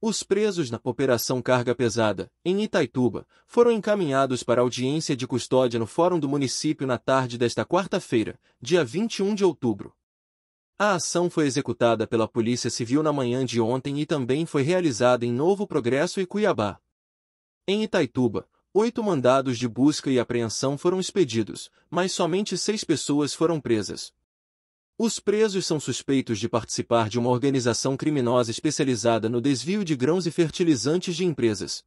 Os presos na Operação Carga Pesada, em Itaituba, foram encaminhados para audiência de custódia no Fórum do Município na tarde desta quarta-feira, dia 21 de outubro. A ação foi executada pela Polícia Civil na manhã de ontem e também foi realizada em Novo Progresso e Cuiabá. Em Itaituba, oito mandados de busca e apreensão foram expedidos, mas somente seis pessoas foram presas, os presos são suspeitos de participar de uma organização criminosa especializada no desvio de grãos e fertilizantes de empresas,